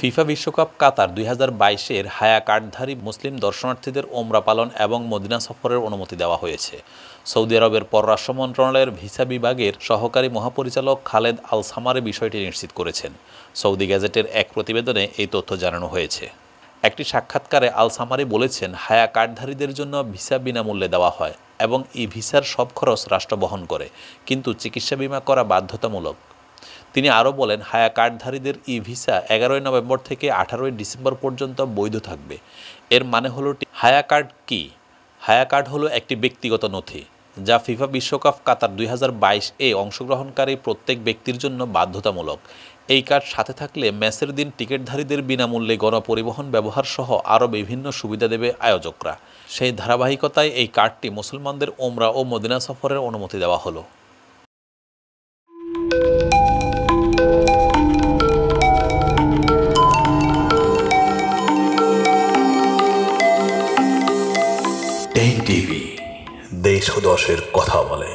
FIFA বিশ্বকাপ কাতার দুই হাজার বাইশের হায়া কার্ডধারী মুসলিম দর্শনার্থীদের ওমরা পালন এবং মদিনা সফরের অনুমতি দেওয়া হয়েছে সৌদি আরবের পররাষ্ট্র মন্ত্রণালয়ের ভিসা বিভাগের সহকারী মহাপরিচালক খালেদ আল সামারে বিষয়টি নিশ্চিত করেছেন সৌদি গ্যাজেটের এক প্রতিবেদনে এই তথ্য জানানো হয়েছে একটি সাক্ষাৎকারে আল সামারি বলেছেন হায়া কার্ডধারীদের জন্য ভিসা বিনামূল্যে দেওয়া হয় এবং ই ভিসার সব খরচ রাষ্ট্র বহন করে কিন্তু চিকিৎসা বিমা করা বাধ্যতামূলক তিনি আরও বলেন হায়া কার্ডধারীদের ই ভিসা এগারোই নভেম্বর থেকে আঠারোই ডিসেম্বর পর্যন্ত বৈধ থাকবে এর মানে হলো হায়া কার্ড কি হায়া কার্ড হলো একটি ব্যক্তিগত নথি যা ফিফা বিশ্বকাপ কাতার দুই এ অংশগ্রহণকারী প্রত্যেক ব্যক্তির জন্য বাধ্যতামূলক এই কার্ড সাথে থাকলে ম্যাচের দিন টিকিটধারীদের বিনামূল্যে গণপরিবহন ব্যবহার সহ আরও বিভিন্ন সুবিধা দেবে আয়োজকরা সেই ধারাবাহিকতায় এই কার্ডটি মুসলমানদের ওমরা ও মদিনা সফরের অনুমতি দেওয়া হলো টেন টিভি দেশ ও দশের কথা বলে